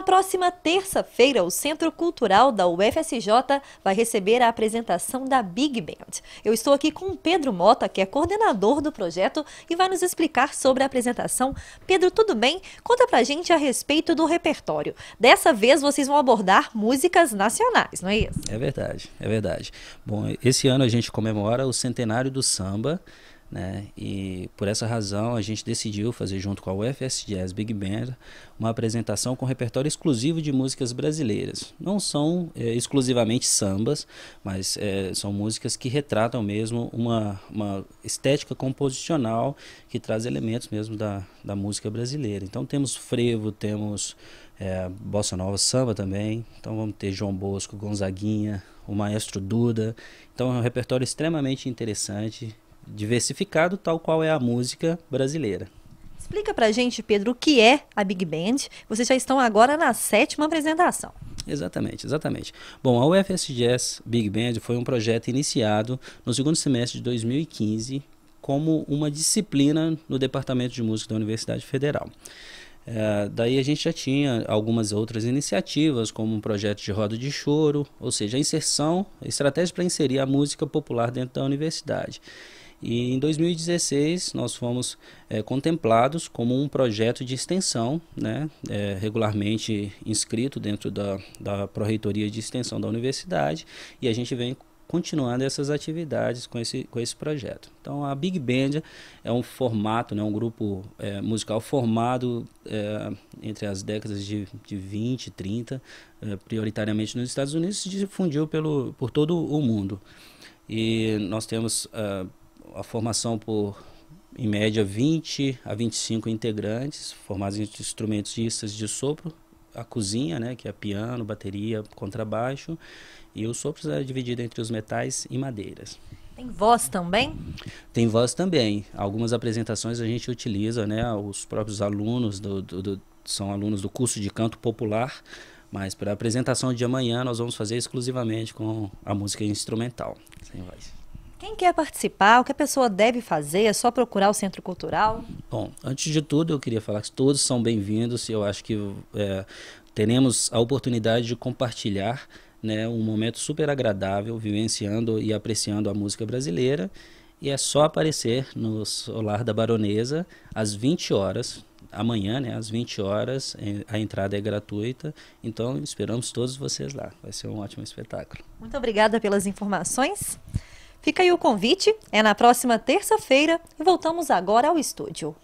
Na próxima terça-feira, o Centro Cultural da UFSJ vai receber a apresentação da Big Band. Eu estou aqui com Pedro Mota, que é coordenador do projeto e vai nos explicar sobre a apresentação. Pedro, tudo bem? Conta pra gente a respeito do repertório. Dessa vez vocês vão abordar músicas nacionais, não é isso? É verdade, é verdade. Bom, esse ano a gente comemora o centenário do samba. Né? E por essa razão a gente decidiu fazer junto com a UFS Jazz Big Band uma apresentação com repertório exclusivo de músicas brasileiras. Não são é, exclusivamente sambas, mas é, são músicas que retratam mesmo uma, uma estética composicional que traz elementos mesmo da, da música brasileira. Então temos frevo, temos é, bossa nova, samba também. Então vamos ter João Bosco, Gonzaguinha, o Maestro Duda. Então é um repertório extremamente interessante diversificado, tal qual é a música brasileira. Explica pra gente, Pedro, o que é a Big Band. Vocês já estão agora na sétima apresentação. Exatamente, exatamente. Bom, a UFS Jazz Big Band foi um projeto iniciado no segundo semestre de 2015 como uma disciplina no Departamento de Música da Universidade Federal. É, daí a gente já tinha algumas outras iniciativas, como um projeto de roda de choro, ou seja, a inserção, estratégia para inserir a música popular dentro da universidade. E em 2016 nós fomos é, contemplados como um projeto de extensão, né, é, regularmente inscrito dentro da, da Proreitoria de Extensão da Universidade, e a gente vem continuando essas atividades com esse, com esse projeto. Então a Big Band é um formato, né, um grupo é, musical formado é, entre as décadas de, de 20 30, é, prioritariamente nos Estados Unidos, se difundiu pelo, por todo o mundo. E nós temos uh, a formação por, em média, 20 a 25 integrantes, formados em instrumentistas de sopro, a cozinha, né, que é piano, bateria, contrabaixo, e o sopro é dividido entre os metais e madeiras. Tem voz também? Tem voz também. Algumas apresentações a gente utiliza, né, os próprios alunos do, do, do são alunos do curso de canto popular, mas para a apresentação de amanhã nós vamos fazer exclusivamente com a música instrumental, sem voz. Quem quer participar, o que a pessoa deve fazer? É só procurar o Centro Cultural? Bom, antes de tudo, eu queria falar que todos são bem-vindos. Eu acho que é, teremos a oportunidade de compartilhar né, um momento super agradável, vivenciando e apreciando a música brasileira. E é só aparecer no Solar da Baronesa às 20 horas, amanhã, né, às 20 horas, a entrada é gratuita. Então, esperamos todos vocês lá. Vai ser um ótimo espetáculo. Muito obrigada pelas informações. Fica aí o convite, é na próxima terça-feira e voltamos agora ao estúdio.